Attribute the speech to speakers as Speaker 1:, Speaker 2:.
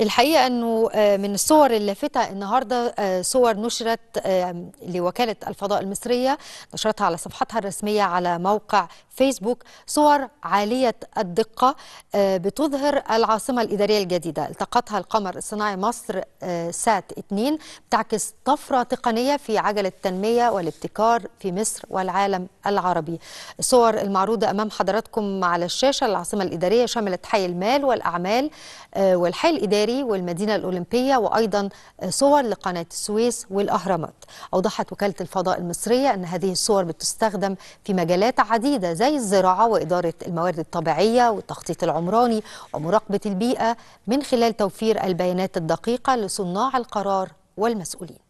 Speaker 1: الحقيقه انه من الصور اللافته النهارده صور نشرت لوكاله الفضاء المصريه نشرتها على صفحتها الرسميه على موقع فيسبوك صور عاليه الدقه بتظهر العاصمه الاداريه الجديده التقطها القمر الصناعي مصر سات 2 بتعكس طفره تقنيه في عجله التنميه والابتكار في مصر والعالم العربي الصور المعروضه امام حضراتكم على الشاشه العاصمه الاداريه شملت حي المال والاعمال والحي الإداري والمدينة الأولمبية وأيضا صور لقناة السويس والأهرامات أوضحت وكالة الفضاء المصرية أن هذه الصور بتستخدم في مجالات عديدة زي الزراعة وإدارة الموارد الطبيعية والتخطيط العمراني ومراقبة البيئة من خلال توفير البيانات الدقيقة لصناع القرار والمسؤولين